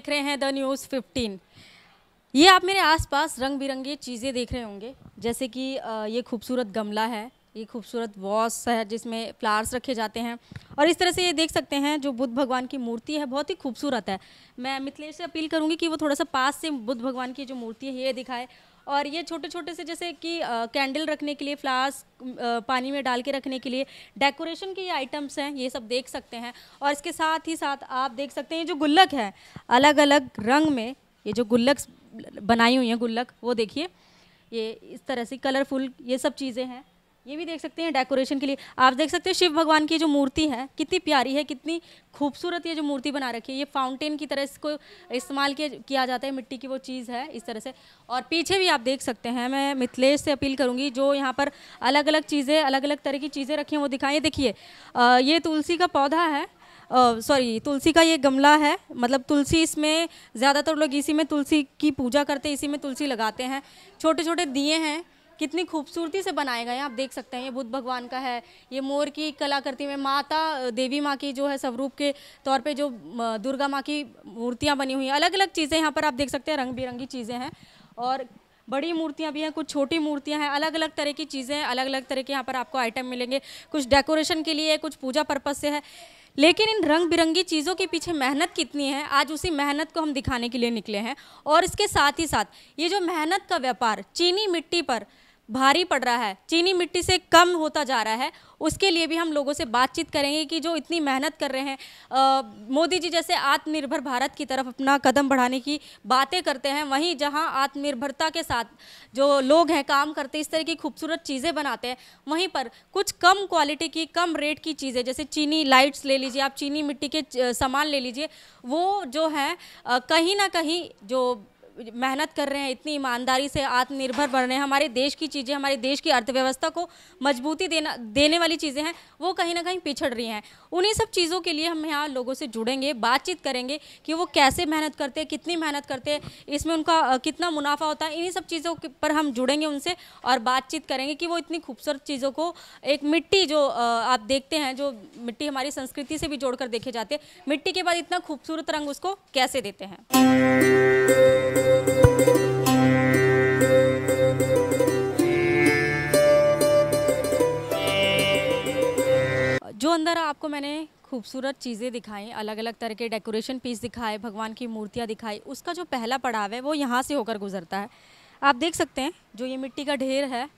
देख रहे हैं द न्यूज़ 15 ये आप मेरे आसपास रंग बिरंगी चीज़ें देख रहे होंगे जैसे कि ये खूबसूरत गमला है ये खूबसूरत वॉस है जिसमें फ्लावर्स रखे जाते हैं और इस तरह से ये देख सकते हैं जो बुद्ध भगवान की मूर्ति है बहुत ही खूबसूरत है मैं मिथिलेश से अपील करूँगी कि वो थोड़ा सा पास से बुद्ध भगवान की जो मूर्ति है ये दिखाए और ये छोटे छोटे से जैसे कि कैंडल रखने के लिए फ्लास्क पानी में डाल के रखने के लिए डेकोरेशन के ये आइटम्स हैं ये सब देख सकते हैं और इसके साथ ही साथ आप देख सकते हैं ये जो गुल्लक है अलग अलग रंग में ये जो गुल्लक बनाई हुई हैं गुल्लक वो देखिए ये इस तरह से कलरफुल ये सब चीज़ें हैं ये भी देख सकते हैं डेकोरेशन के लिए आप देख सकते हैं शिव भगवान की जो मूर्ति है कितनी प्यारी है कितनी खूबसूरत ये जो मूर्ति बना रखी है ये फाउंटेन की तरह इसको इस्तेमाल किया जाता है मिट्टी की वो चीज़ है इस तरह से और पीछे भी आप देख सकते हैं मैं मिथिलेश से अपील करूँगी जो यहाँ पर अलग अलग चीज़ें अलग अलग तरह की चीज़ें रखी हैं वो दिखाएँ देखिए ये तुलसी का पौधा है सॉरी तुलसी का ये गमला है मतलब तुलसी इसमें ज़्यादातर लोग इसी में तुलसी की पूजा करते हैं इसी में तुलसी लगाते हैं छोटे छोटे दिए हैं कितनी खूबसूरती से बनाए गए हैं आप देख सकते हैं ये बुद्ध भगवान का है ये मोर की कलाकृति में माता देवी माँ की जो है स्वरूप के तौर पे जो दुर्गा माँ की मूर्तियाँ बनी हुई हैं अलग अलग चीज़ें यहाँ पर आप देख सकते हैं रंग बिरंगी चीज़ें हैं और बड़ी मूर्तियाँ भी हैं कुछ छोटी मूर्तियाँ हैं अलग अलग तरह की चीज़ें हैं अलग अलग तरह के यहाँ पर आपको आइटम मिलेंगे कुछ डेकोरेशन के लिए कुछ पूजा पर्पज़ से है लेकिन इन रंग बिरंगी चीज़ों के पीछे मेहनत कितनी है आज उसी मेहनत को हम दिखाने के लिए निकले हैं और इसके साथ ही साथ ये जो मेहनत का व्यापार चीनी मिट्टी पर भारी पड़ रहा है चीनी मिट्टी से कम होता जा रहा है उसके लिए भी हम लोगों से बातचीत करेंगे कि जो इतनी मेहनत कर रहे हैं मोदी जी जैसे आत्मनिर्भर भारत की तरफ अपना कदम बढ़ाने की बातें करते हैं वहीं जहां आत्मनिर्भरता के साथ जो लोग हैं काम करते इस तरह की खूबसूरत चीज़ें बनाते हैं वहीं पर कुछ कम क्वालिटी की कम रेट की चीज़ें जैसे चीनी लाइट्स ले लीजिए आप चीनी मिट्टी के सामान ले लीजिए वो जो है कहीं ना कहीं जो मेहनत कर रहे हैं इतनी ईमानदारी से आत्मनिर्भर बन रहे हैं हमारे देश की चीज़ें हमारे देश की अर्थव्यवस्था को मजबूती देना देने वाली चीज़ें हैं वो कहीं ना कहीं पिछड़ रही हैं उन्हीं सब चीज़ों के लिए हम यहाँ लोगों से जुड़ेंगे बातचीत करेंगे कि वो कैसे मेहनत करते हैं कितनी मेहनत करते हैं इसमें उनका कितना मुनाफा होता है इन्हीं सब चीज़ों पर हम जुड़ेंगे उनसे और बातचीत करेंगे कि वो इतनी खूबसूरत चीज़ों को एक मिट्टी जो आप देखते हैं जो मिट्टी हमारी संस्कृति से भी जोड़ देखे जाते हैं मिट्टी के बाद इतना खूबसूरत रंग उसको कैसे देते हैं जो अंदर आपको मैंने खूबसूरत चीज़ें दिखाई अलग अलग तरह के डेकोरेशन पीस दिखाए भगवान की मूर्तियाँ दिखाई उसका जो पहला पड़ाव है वो यहाँ से होकर गुजरता है आप देख सकते हैं जो ये मिट्टी का ढेर है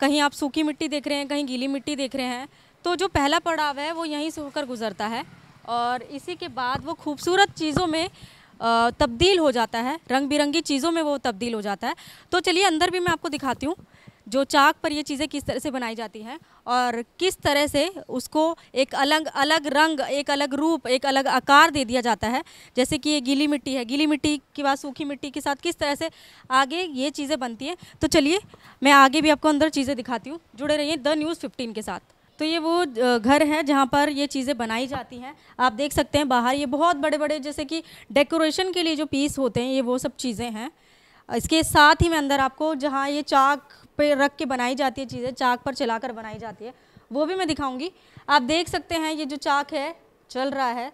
कहीं आप सूखी मिट्टी देख रहे हैं कहीं गीली मिट्टी देख रहे हैं तो जो पहला पड़ाव है वो यहीं से होकर गुजरता है और इसी के बाद वो खूबसूरत चीज़ों में तब्दील हो जाता है रंग बिरंगी चीज़ों में वो तब्दील हो जाता है तो चलिए अंदर भी मैं आपको दिखाती हूँ जो चाक पर ये चीज़ें किस तरह से बनाई जाती हैं और किस तरह से उसको एक अलग अलग रंग एक अलग रूप एक अलग आकार दे दिया जाता है जैसे कि ये गीली मिट्टी है गीली मिट्टी के बाद सूखी मिट्टी के साथ किस तरह से आगे ये चीज़ें बनती हैं तो चलिए मैं आगे भी आपको अंदर चीज़ें दिखाती हूँ जुड़े रहिए द न्यूज़ फिफ्टीन के साथ तो ये वो घर हैं जहाँ पर ये चीज़ें बनाई जाती हैं आप देख सकते हैं बाहर ये बहुत बड़े बड़े जैसे कि डेकोरेशन के लिए जो पीस होते हैं ये वो सब चीज़ें हैं इसके साथ ही मैं अंदर आपको जहाँ ये चाक पे रख के बनाई जाती है चीज़ें चाक पर चला कर बनाई जाती है वो भी मैं दिखाऊंगी आप देख सकते हैं ये जो चाक है चल रहा है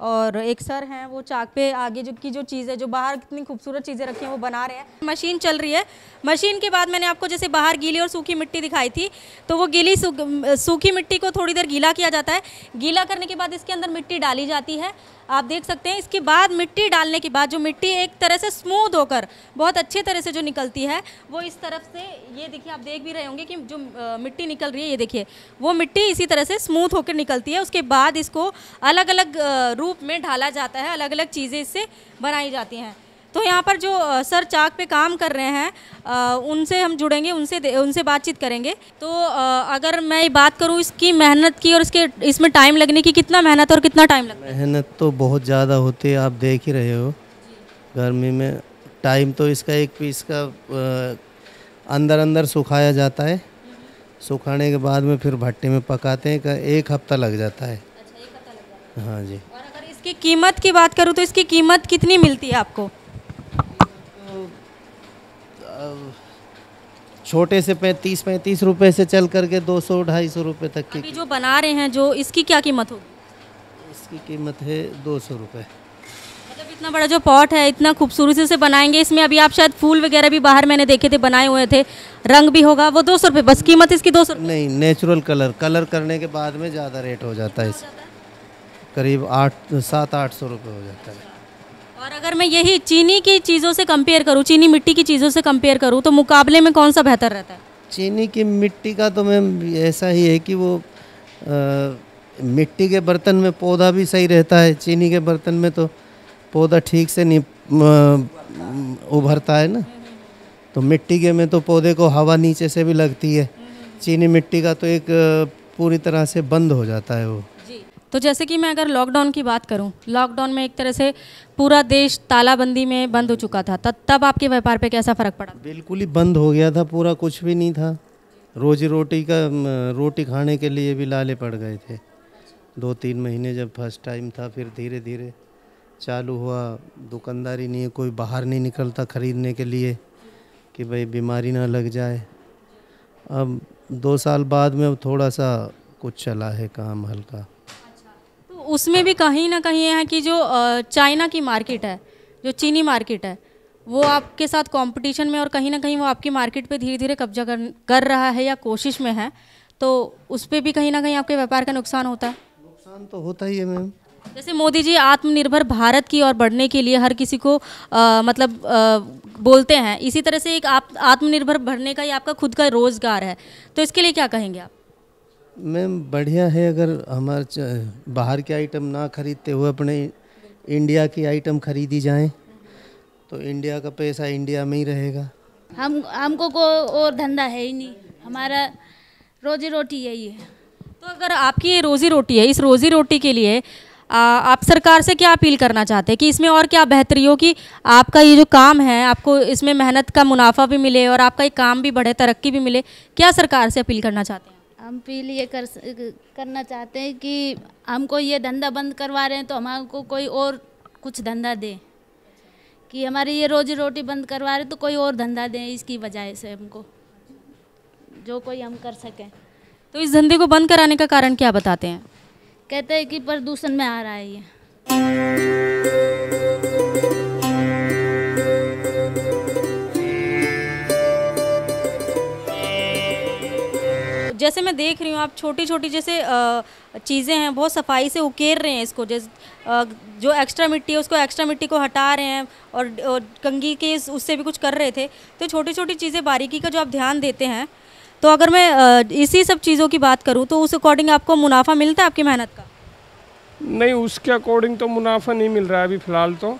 और एक सर हैं वो चाक पे आगे जो की जो चीज़ है जो बाहर कितनी खूबसूरत चीज़ें रखी हैं वो बना रहे हैं मशीन चल रही है मशीन के बाद मैंने आपको जैसे बाहर गीली और सूखी मिट्टी दिखाई थी तो वो गीली सूखी मिट्टी को थोड़ी देर गीला किया जाता है गीला करने के बाद इसके अंदर मिट्टी डाली जाती है आप देख सकते हैं इसके बाद मिट्टी डालने के बाद जो मिट्टी एक तरह से स्मूथ होकर बहुत अच्छे तरह से जो निकलती है वो इस तरफ से ये देखिए आप देख भी रहे होंगे कि जो मिट्टी निकल रही है ये देखिए वो मिट्टी इसी तरह से स्मूथ होकर निकलती है उसके बाद इसको अलग अलग रूप रूप में ढाला जाता है अलग अलग चीज़ें इससे बनाई जाती हैं तो यहाँ पर जो सर चाक पे काम कर रहे हैं उनसे हम जुड़ेंगे उनसे उनसे बातचीत करेंगे तो अगर मैं बात करूँ इसकी मेहनत की और इसके इसमें टाइम लगने की कितना मेहनत और कितना टाइम लगता है मेहनत तो बहुत ज़्यादा होती है आप देख ही रहे हो गर्मी में टाइम तो इसका एक पीस का अंदर अंदर सुखाया जाता है सुखाने के बाद में फिर भट्टे में पकाते हैं एक हफ्ता लग जाता है अच्छा, एक लग जाता है हाँ जी और इसकी कीमत की बात करूँ तो इसकी कीमत कितनी मिलती है आपको छोटे से पैंतीस पैंतीस रुपए से चल करके दो सौ ढाई सौ रुपये तक की जो बना रहे हैं जो इसकी क्या कीमत होगी इसकी कीमत है दो सौ रुपये मतलब इतना बड़ा जो पॉट है इतना खूबसूरती से बनाएंगे इसमें अभी आप शायद फूल वगैरह भी बाहर मैंने देखे थे बनाए हुए थे रंग भी होगा वो दो सौ बस कीमत इसकी दो नहीं नेचुरल कलर कलर करने के बाद में ज़्यादा रेट हो जाता है इस करीब आठ सात आठ सौ रुपये हो जाता है और अगर मैं यही चीनी की चीज़ों से कंपेयर करूँ चीनी मिट्टी की चीज़ों से कंपेयर करूँ तो मुकाबले में कौन सा बेहतर रहता है चीनी की मिट्टी का तो मैम ऐसा ही है कि वो आ, मिट्टी के बर्तन में पौधा भी सही रहता है चीनी के बर्तन में तो पौधा ठीक से नहीं उभरता है ना तो मिट्टी के में तो पौधे को हवा नीचे से भी लगती है चीनी मिट्टी का तो एक पूरी तरह से बंद हो जाता है वो तो जैसे कि मैं अगर लॉकडाउन की बात करूं लॉकडाउन में एक तरह से पूरा देश तालाबंदी में बंद हो चुका था तब तब आपके व्यापार पे कैसा फ़र्क पड़ा बिल्कुल ही बंद हो गया था पूरा कुछ भी नहीं था रोजी रोटी का रोटी खाने के लिए भी लाले पड़ गए थे दो तीन महीने जब फर्स्ट टाइम था फिर धीरे धीरे चालू हुआ दुकानदारी नहीं है कोई बाहर नहीं निकलता ख़रीदने के लिए कि भाई बीमारी ना लग जाए अब दो साल बाद में अब थोड़ा सा कुछ चला है काम हल्का उसमें भी कहीं ना कहीं है कि जो चाइना की मार्केट है जो चीनी मार्केट है वो आपके साथ कंपटीशन में और कहीं ना कहीं वो आपकी मार्केट पे धीरे धीरे कब्जा कर कर रहा है या कोशिश में है तो उस पर भी कहीं ना कहीं आपके व्यापार का नुकसान होता है नुकसान तो होता ही है मैम जैसे मोदी जी आत्मनिर्भर भारत की ओर बढ़ने के लिए हर किसी को आ, मतलब आ, बोलते हैं इसी तरह से एक आप आत्मनिर्भर बढ़ने का ही आपका खुद का रोज़गार है तो इसके लिए क्या कहेंगे आप मैम बढ़िया है अगर हमारे बाहर के आइटम ना खरीदते हुए अपने इंडिया की आइटम खरीदी जाएं तो इंडिया का पैसा इंडिया में ही रहेगा हम हमको को और धंधा है ही नहीं हमारा रोजी रोटी यही है तो अगर आपकी ये रोजी रोटी है इस रोजी रोटी के लिए आ, आप सरकार से क्या अपील करना चाहते हैं कि इसमें और क्या बेहतरी हो कि आपका ये जो काम है आपको इसमें मेहनत का मुनाफा भी मिले और आपका ये काम भी बढ़े तरक्की भी मिले क्या सरकार से अपील करना चाहते हैं हम अपील ये कर करना चाहते हैं कि हमको ये धंधा बंद करवा रहे हैं तो हमारे को कोई और कुछ धंधा दे कि हमारी ये रोजी रोटी बंद करवा रहे तो कोई और धंधा दें इसकी वजह से हमको जो कोई हम कर सकें तो इस धंधे को बंद कराने का कारण क्या बताते हैं कहते हैं कि प्रदूषण में आ रहा है ये जैसे मैं देख रही हूँ आप छोटी छोटी जैसे चीज़ें हैं बहुत सफाई से उकेर रहे हैं इसको जैसे जो एक्स्ट्रा मिट्टी है उसको एक्स्ट्रा मिट्टी को हटा रहे हैं और कंगी के उससे भी कुछ कर रहे थे तो छोटी छोटी चीज़ें बारीकी का जो आप ध्यान देते हैं तो अगर मैं इसी सब चीज़ों की बात करूँ तो उस अकॉर्डिंग आपको मुनाफा मिलता है आपकी मेहनत का नहीं उसके अकॉर्डिंग तो मुनाफा नहीं मिल रहा है अभी फ़िलहाल तो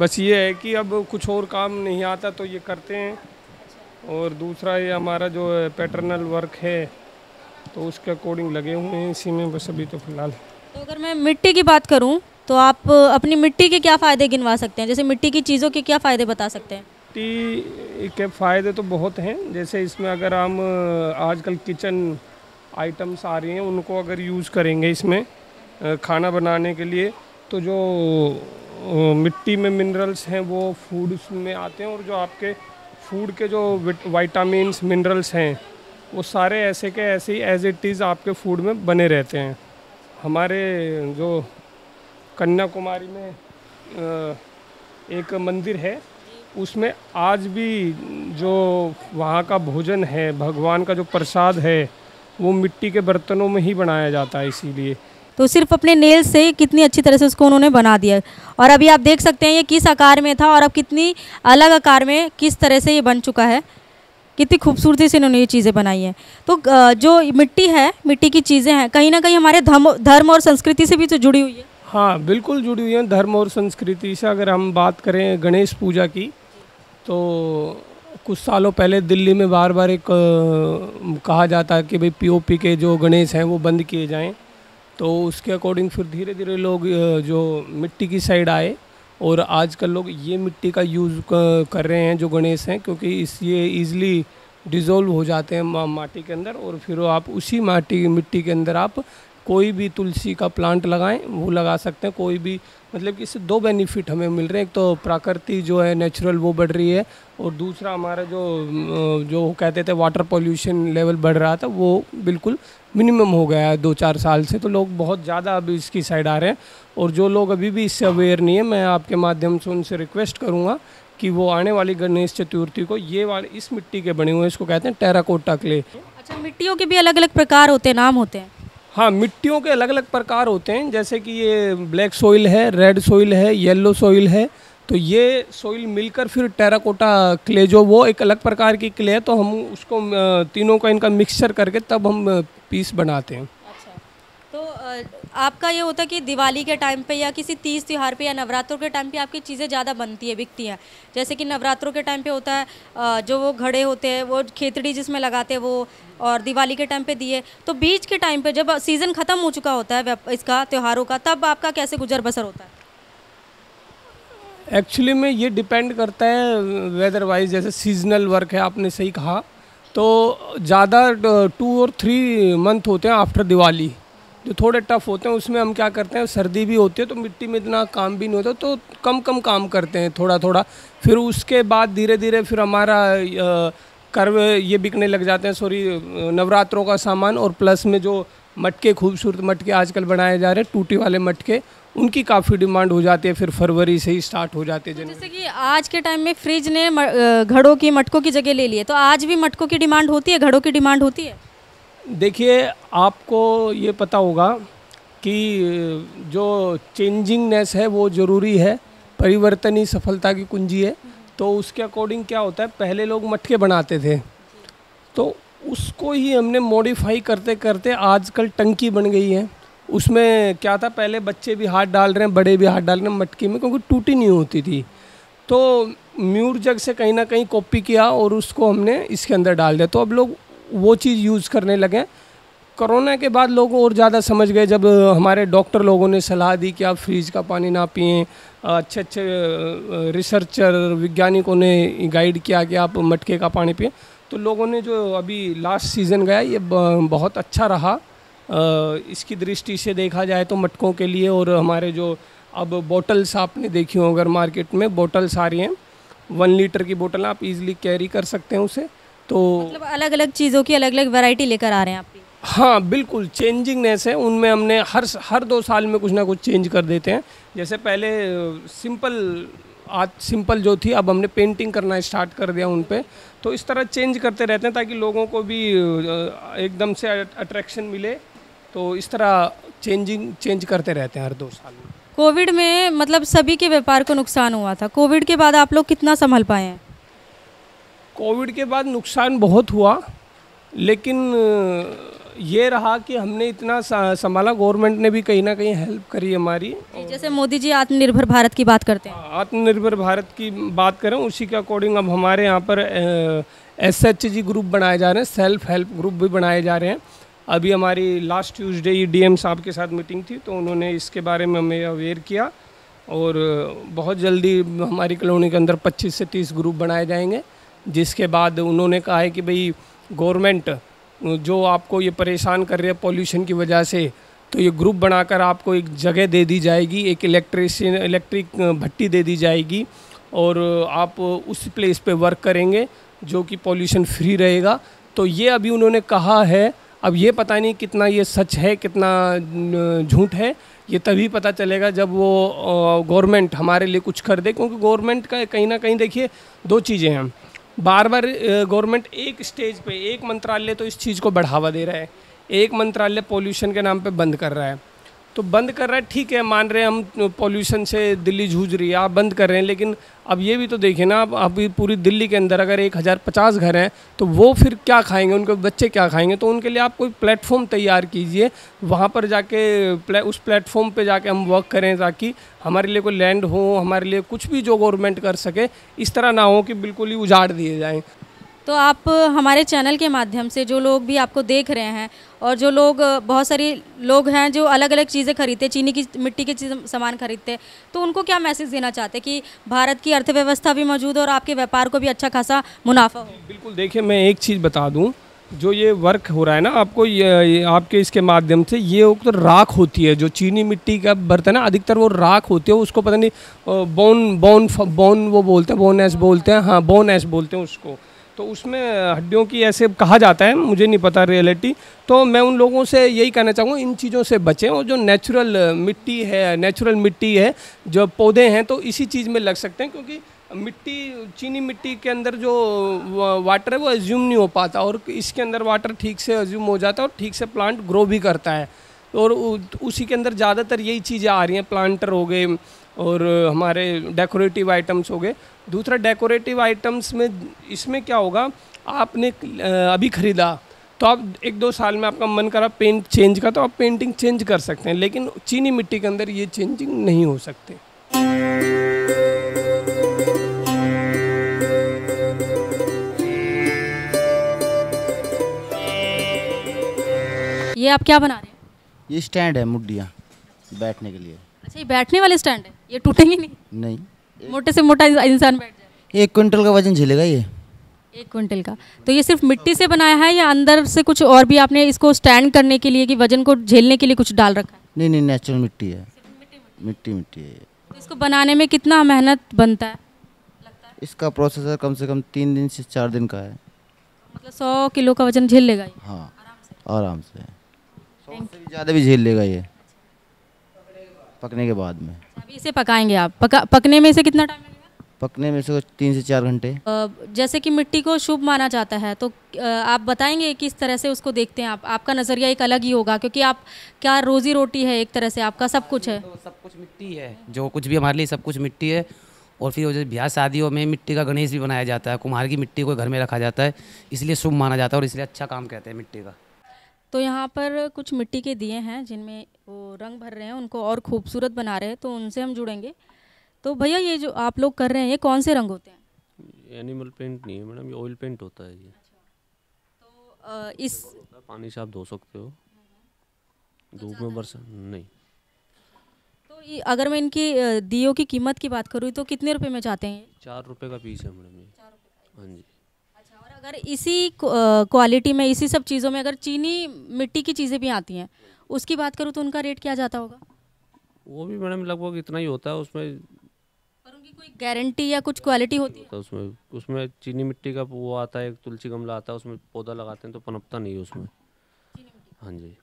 बस ये है कि अब कुछ और काम नहीं आता तो ये करते हैं और दूसरा ये हमारा जो पैटर्नल वर्क है तो उसके अकॉर्डिंग लगे हुए हैं इसी में बस अभी तो फिलहाल तो अगर मैं मिट्टी की बात करूँ तो आप अपनी मिट्टी के क्या फ़ायदे गिनवा सकते हैं जैसे मिट्टी की चीज़ों के क्या फ़ायदे बता सकते हैं मिट्टी के फ़ायदे तो बहुत हैं जैसे इसमें अगर हम आजकल किचन आइटम्स आ रही हैं उनको अगर यूज़ करेंगे इसमें खाना बनाने के लिए तो जो मिट्टी में मिनरल्स हैं वो फूड्स में आते हैं और जो आपके फूड के जो वाइटामस मिनरल्स हैं वो सारे ऐसे के ऐसे ही एज इट इज़ आपके फूड में बने रहते हैं हमारे जो कन्याकुमारी में एक मंदिर है उसमें आज भी जो वहाँ का भोजन है भगवान का जो प्रसाद है वो मिट्टी के बर्तनों में ही बनाया जाता है इसीलिए तो सिर्फ अपने नेल से कितनी अच्छी तरह से उसको उन्होंने बना दिया और अभी आप देख सकते हैं ये किस आकार में था और अब कितनी अलग आकार में किस तरह से ये बन चुका है कितनी खूबसूरती से इन्होंने ये चीज़ें बनाई हैं तो जो मिट्टी है मिट्टी की चीज़ें हैं कहीं ना कहीं हमारे धर्म धर्म और संस्कृति से भी तो जुड़ी हुई है हाँ बिल्कुल जुड़ी हुई है धर्म और संस्कृति से अगर हम बात करें गणेश पूजा की तो कुछ सालों पहले दिल्ली में बार बार एक कहा जाता है कि भाई पीओपी के जो गणेश हैं वो बंद किए जाएं तो उसके अकॉर्डिंग फिर धीरे धीरे लोग जो मिट्टी की साइड आए और आजकल लोग ये मिट्टी का यूज़ कर रहे हैं जो गणेश हैं क्योंकि इस ये ईज़िली डिज़ोल्व हो जाते हैं माटी के अंदर और फिर आप उसी माटी मिट्टी के अंदर आप कोई भी तुलसी का प्लांट लगाएं वो लगा सकते हैं कोई भी मतलब कि इससे दो बेनिफिट हमें मिल रहे हैं एक तो प्राकृति जो है नेचुरल वो बढ़ रही है और दूसरा हमारा जो जो कहते थे वाटर पोल्यूशन लेवल बढ़ रहा था वो बिल्कुल मिनिमम हो गया है दो चार साल से तो लोग बहुत ज़्यादा अभी इसकी साइड आ रहे हैं और जो लोग अभी भी इससे अवेयर नहीं है मैं आपके माध्यम से उनसे रिक्वेस्ट करूँगा कि वो आने वाली गणेश चतुर्थी को ये वाले इस मिट्टी के बने हुए इसको कहते हैं टेराकोटा क्ले अच्छा मिट्टियों के भी अलग अलग प्रकार होते हैं नाम होते हैं हाँ मिट्टियों के अलग अलग प्रकार होते हैं जैसे कि ये ब्लैक सोइल है रेड सोइल है येलो सोइल है तो ये सोइल मिलकर फिर टेराकोटा क्ले जो वो एक अलग प्रकार की क्ले है तो हम उसको तीनों का इनका मिक्सचर करके तब हम पीस बनाते हैं अच्छा तो आपका ये होता है कि दिवाली के टाइम पे या किसी तीज त्यौहार पे या नवरात्रों के टाइम पे आपकी चीज़ें ज़्यादा बनती है बिकती हैं जैसे कि नवरात्रों के टाइम पे होता है जो वो घड़े होते हैं वो खेतड़ी जिसमें लगाते हैं वो और दिवाली के टाइम पे दिए तो बीच के टाइम पे जब सीज़न ख़त्म हो चुका होता है इसका त्यौहारों का तब आपका कैसे गुजर बसर होता है एक्चुअली में ये डिपेंड करता है वेदर वाइज जैसे सीजनल वर्क है आपने सही कहा तो ज़्यादा टू और थ्री मंथ होते हैं आफ्टर दिवाली जो थोड़े टफ होते हैं उसमें हम क्या करते हैं सर्दी भी होती है तो मिट्टी में इतना काम भी नहीं होता तो कम कम काम करते हैं थोड़ा थोड़ा फिर उसके बाद धीरे धीरे फिर हमारा कर्व ये बिकने लग जाते हैं सॉरी नवरात्रों का सामान और प्लस में जो मटके खूबसूरत मटके आजकल बनाए जा रहे हैं टूटी वाले मटके उनकी काफ़ी डिमांड हो जाती है फिर फरवरी से ही स्टार्ट हो जाते हैं तो जैसे कि आज के टाइम में फ्रिज ने घड़ों की मटकों की जगह ले ली है तो आज भी मटकों की डिमांड होती है घड़ों की डिमांड होती है देखिए आपको ये पता होगा कि जो चेंजिंगनेस है वो ज़रूरी है परिवर्तन ही सफलता की कुंजी है तो उसके अकॉर्डिंग क्या होता है पहले लोग मटके बनाते थे तो उसको ही हमने मॉडिफाई करते करते आजकल टंकी बन गई है उसमें क्या था पहले बच्चे भी हाथ डाल रहे हैं बड़े भी हाथ डाल रहे हैं मटकी में क्योंकि टूटी नहीं होती थी तो म्यूर जग से कहीं ना कहीं कॉपी किया और उसको हमने इसके अंदर डाल दिया तो अब लोग वो चीज़ यूज़ करने लगे कोरोना के बाद लोग और ज़्यादा समझ गए जब हमारे डॉक्टर लोगों ने सलाह दी कि आप फ्रीज का पानी ना पिएँ अच्छे अच्छे रिसर्चर वैज्ञानिकों ने गाइड किया कि आप मटके का पानी पिए तो लोगों ने जो अभी लास्ट सीज़न गया ये बहुत अच्छा रहा इसकी दृष्टि से देखा जाए तो मटकों के लिए और हमारे जो अब बॉटल्स आपने देखी हो अगर मार्केट में बॉटल्स आ रही हैं वन लीटर की बोटल आप इजीली कैरी कर सकते हैं उसे तो मतलब अलग अलग चीज़ों की अलग अलग वैरायटी लेकर आ रहे हैं आप हाँ बिल्कुल चेंजिंगनेस है उनमें हमने हर हर दो साल में कुछ ना कुछ चेंज कर देते हैं जैसे पहले सिंपल आज सिंपल जो थी अब हमने पेंटिंग करना स्टार्ट कर दिया उन पर तो इस तरह चेंज करते रहते हैं ताकि लोगों को भी एकदम से अट्रैक्शन मिले तो इस तरह चेंजिंग चेंज करते रहते हैं हर दो साल में कोविड में मतलब सभी के व्यापार को नुकसान हुआ था कोविड के बाद आप लोग कितना संभल पाए हैं कोविड के बाद नुकसान बहुत हुआ लेकिन ये रहा कि हमने इतना संभाला गवर्नमेंट ने भी कहीं ना कहीं हेल्प करी हमारी जैसे मोदी जी आत्मनिर्भर भारत की बात करते हैं आत्मनिर्भर भारत की बात करें उसी के अकॉर्डिंग अब हमारे यहाँ पर एस एच जी ग्रुप बनाए जा रहे हैं सेल्फ हेल्प ग्रुप भी बनाए जा रहे हैं अभी हमारी लास्ट ट्यूजडे ही एम साहब के साथ मीटिंग थी तो उन्होंने इसके बारे में हमें अवेयर किया और बहुत जल्दी हमारी कॉलोनी के अंदर 25 से 30 ग्रुप बनाए जाएंगे जिसके बाद उन्होंने कहा है कि भाई गवर्नमेंट जो आपको ये परेशान कर रहे हैं पॉल्यूशन की वजह से तो ये ग्रुप बनाकर आपको एक जगह दे दी जाएगी एक इलेक्ट्रिशियन इलेक्ट्रिक भट्टी दे दी जाएगी और आप उस प्लेस पे वर्क करेंगे जो कि पॉल्यूशन फ्री रहेगा तो ये अभी उन्होंने कहा है अब ये पता नहीं कितना ये सच है कितना झूठ है ये तभी पता चलेगा जब वो गवर्नमेंट हमारे लिए कुछ कर दे क्योंकि गवर्नमेंट का कहीं ना कहीं देखिए दो चीज़ें हैं बार बार गवर्नमेंट एक स्टेज पे एक मंत्रालय तो इस चीज़ को बढ़ावा दे रहा है एक मंत्रालय पोल्यूशन के नाम पे बंद कर रहा है तो बंद कर रहा है ठीक है मान रहे हैं हम पॉल्यूशन से दिल्ली जूझ रही है आप बंद कर रहे हैं लेकिन अब ये भी तो देखिए ना आप अभी पूरी दिल्ली के अंदर अगर एक हज़ार पचास घर हैं तो वो फिर क्या खाएंगे उनके बच्चे क्या खाएंगे तो उनके लिए आप कोई प्लेटफॉर्म तैयार कीजिए वहाँ पर जाके उस प्लेटफॉर्म पर जाके हम वर्क करें ताकि हमारे लिए कोई लैंड हो हमारे लिए कुछ भी जो गवर्नमेंट कर सके इस तरह ना हो कि बिल्कुल ही उजाड़ दिए जाएँ तो आप हमारे चैनल के माध्यम से जो लोग भी आपको देख रहे हैं और जो लोग बहुत सारे लोग हैं जो अलग अलग चीज़ें खरीदते चीनी की मिट्टी के सामान खरीदते तो उनको क्या मैसेज देना चाहते हैं कि भारत की अर्थव्यवस्था भी मौजूद है और आपके व्यापार को भी अच्छा खासा मुनाफा हो बिल्कुल देखिए मैं एक चीज़ बता दूँ जो ये वर्क हो रहा है ना आपको ये, ये आपके इसके माध्यम से ये तो राख होती है जो चीनी मिट्टी का बर्तन है अधिकतर वो राख होती है उसको पता नहीं बोन बोन बोन वो बोलते हैं बोन एस बोलते हैं हाँ बोन एस बोलते हैं उसको तो उसमें हड्डियों की ऐसे कहा जाता है मुझे नहीं पता रियलिटी तो मैं उन लोगों से यही कहना चाहूँगा इन चीज़ों से बचें और जो नेचुरल मिट्टी है नेचुरल मिट्टी है जो पौधे हैं तो इसी चीज़ में लग सकते हैं क्योंकि मिट्टी चीनी मिट्टी के अंदर जो वाटर है वो एज्यूम नहीं हो पाता और इसके अंदर वाटर ठीक से एज्यूम हो जाता है और ठीक से प्लांट ग्रो भी करता है और उसी के अंदर ज़्यादातर यही चीज़ें आ रही हैं प्लांटर हो गए और हमारे डेकोरेटिव आइटम्स हो गए दूसरा डेकोरेटिव आइटम्स में इसमें क्या होगा आपने अभी ख़रीदा तो आप एक दो साल में आपका मन करा पेंट चेंज का तो आप पेंटिंग चेंज कर सकते हैं लेकिन चीनी मिट्टी के अंदर ये चेंजिंग नहीं हो सकते ये आप क्या बना रहे हैं ये स्टैंड है मुडिया बैठने के लिए अच्छा ये बैठने वाले स्टैंड है ये टूटेंगे नहीं नहीं मोटे से मोटा इंसान बैठ जाए एक क्विंटल का वजन झेलेगा ये एक क्विंटल का तो ये सिर्फ मिट्टी से बनाया है या अंदर से कुछ और भी आपने इसको स्टैंड करने के लिए कि वजन को झेलने के लिए कुछ डाल रखा है नहीं नहीं नेचुरल मिट्टी है मिट्टी मिट्टी है तो इसको बनाने में कितना मेहनत बनता है इसका प्रोसेसर कम से कम तीन दिन से चार दिन का है मतलब सौ किलो का वजन झेल लेगा ये हाँ आराम से आराम से ज़्यादा भी झेल लेगा ये पकने के बाद में अच्छा, अभी इसे पकाएंगे आप पका पकने में से कितना टाइम पकने में से तीन से चार घंटे जैसे कि मिट्टी को शुभ माना जाता है तो आप बताएंगे किस तरह से उसको देखते हैं आप आपका नज़रिया एक अलग ही होगा क्योंकि आप क्या रोज़ी रोटी है एक तरह से आपका सब कुछ है तो सब कुछ मिट्टी है जो कुछ भी हमारे लिए सब कुछ मिट्टी है और फिर जैसे ब्याह शादियों में मिट्टी का गणेश भी बनाया जाता है कुम्हार की मिट्टी को घर में रखा जाता है इसलिए शुभ माना जाता है और इसलिए अच्छा काम कहते हैं मिट्टी का तो यहाँ पर कुछ मिट्टी के दिए हैं जिनमें वो रंग भर रहे हैं उनको और खूबसूरत बना रहे हैं तो उनसे हम जुड़ेंगे तो भैया ये जो आप लोग कर रहे हैं ये कौन से रंग होते हैं एनिमल पेंट नहीं है मैडम ये ऑयल पेंट होता है ये अच्छा। तो इस पानी से आप धो सकते हो हम्म। तो धूप में बरसा नहीं तो ये अगर मैं इनकी दियो की कीमत की बात करूँ तो कितने रुपए में जाते हैं चार रुपए का पीस है मैडम ये हाँ जी अगर इसी क्वालिटी में इसी सब चीज़ों में अगर चीनी मिट्टी की चीज़ें भी आती हैं उसकी बात करूँ तो उनका रेट क्या जाता होगा वो भी मैडम लगभग इतना ही होता है उसमें पर उनकी कोई गारंटी या कुछ क्वालिटी होती है उसमें उसमें चीनी मिट्टी का वो आता है एक तुलसी गमला आता है उसमें पौधा लगाते हैं तो पनपता नहीं है उसमें हाँ जी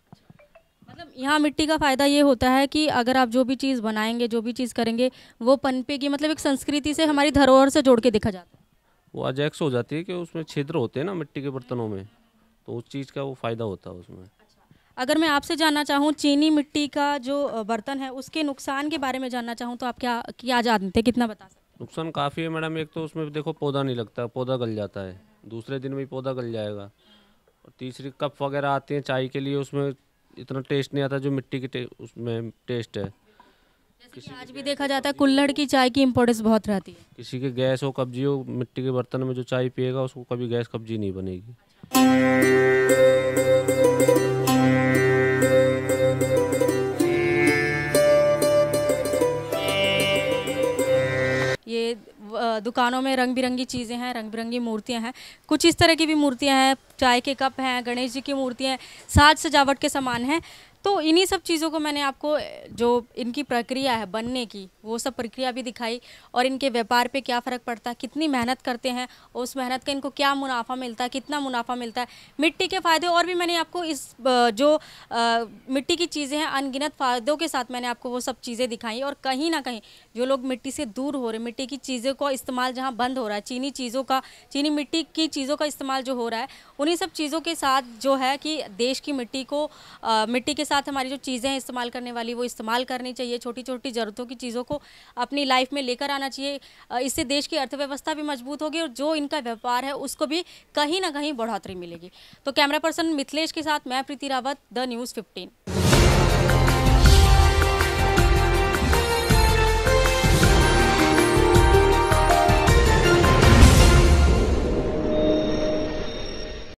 मतलब यहाँ मिट्टी का फ़ायदा ये होता है कि अगर आप जो भी चीज़ बनाएंगे जो भी चीज़ करेंगे वो पनपेगी मतलब एक संस्कृति से हमारी धरोहर से जोड़ के देखा जाता है वो अजैक्स हो जाती है कि उसमें छिद्र होते हैं ना मिट्टी के बर्तनों में तो उस चीज़ का वो फ़ायदा होता है उसमें अच्छा। अगर मैं आपसे जानना चाहूँ चीनी मिट्टी का जो बर्तन है उसके नुकसान के बारे में जानना चाहूँ तो आप क्या क्या जानते हैं कितना बता सकते नुकसान काफ़ी है मैडम एक तो उसमें देखो पौधा नहीं लगता पौधा गल जाता है दूसरे दिन भी पौधा गल जाएगा और तीसरी कप वगैरह आती हैं चाय के लिए उसमें इतना टेस्ट नहीं आता जो मिट्टी के टे, उसमें टेस्ट है किसी आज भी देखा जाता है कुल्लड़ की चाय की इम्पोर्टेंस बहुत रहती है किसी के गैस हो कब्जी हो मिट्टी के बर्तन में जो चाय पिएगा उसको कभी गैस कब्जी नहीं बनेगी ये दुकानों में रंग बिरंगी चीज़ें हैं रंग बिरंगी मूर्तियां हैं कुछ इस तरह की भी मूर्तियां हैं चाय के कप हैं गणेश जी की मूर्तियां हैं साज सजावट के सामान हैं तो इन्हीं सब चीज़ों को मैंने आपको जो इनकी प्रक्रिया है बनने की वो सब प्रक्रिया भी दिखाई और इनके व्यापार पे क्या फ़र्क पड़ता है कितनी मेहनत करते हैं और उस मेहनत का इनको क्या मुनाफा मिलता है कितना मुनाफा मिलता है मिट्टी के फ़ायदे और भी मैंने आपको इस जो आ, मिट्टी की चीज़ें हैं अनगिनत फ़ायदों के साथ मैंने आपको वो सब चीज़ें दिखाई और कहीं ना कहीं जो लोग मिट्टी से दूर हो रहे मिट्टी की चीज़ों का इस्तेमाल जहाँ बंद हो रहा है चीनी चीज़ों का चीनी मिट्टी की चीज़ों का इस्तेमाल जो हो रहा है उन्हीं सब चीज़ों के साथ जो है कि देश की मिट्टी को मिट्टी के साथ साथ हमारी जो चीज़ें हैं इस्तेमाल करने वाली वो इस्तेमाल करनी चाहिए छोटी छोटी ज़रूरतों की चीज़ों को अपनी लाइफ में लेकर आना चाहिए इससे देश की अर्थव्यवस्था भी मजबूत होगी और जो इनका व्यापार है उसको भी कहीं ना कहीं बढ़ोतरी मिलेगी तो कैमरा पर्सन मिथिलेश के साथ मैं Preeti Rawat the news fifteen